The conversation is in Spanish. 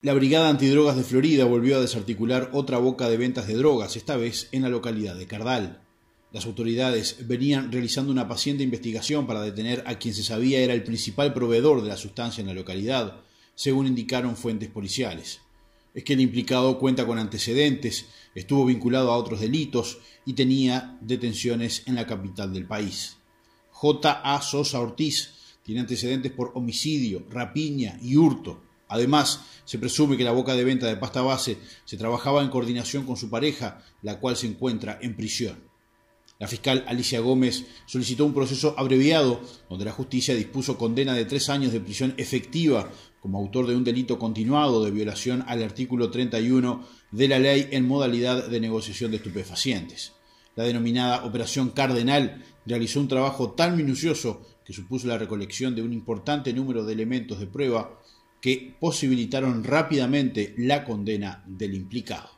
La Brigada Antidrogas de Florida volvió a desarticular otra boca de ventas de drogas, esta vez en la localidad de Cardal. Las autoridades venían realizando una paciente investigación para detener a quien se sabía era el principal proveedor de la sustancia en la localidad, según indicaron fuentes policiales. Es que el implicado cuenta con antecedentes, estuvo vinculado a otros delitos y tenía detenciones en la capital del país. J. A. Sosa Ortiz tiene antecedentes por homicidio, rapiña y hurto. Además, se presume que la boca de venta de pasta base se trabajaba en coordinación con su pareja, la cual se encuentra en prisión. La fiscal Alicia Gómez solicitó un proceso abreviado donde la justicia dispuso condena de tres años de prisión efectiva como autor de un delito continuado de violación al artículo 31 de la ley en modalidad de negociación de estupefacientes. La denominada Operación Cardenal realizó un trabajo tan minucioso que supuso la recolección de un importante número de elementos de prueba que posibilitaron rápidamente la condena del implicado.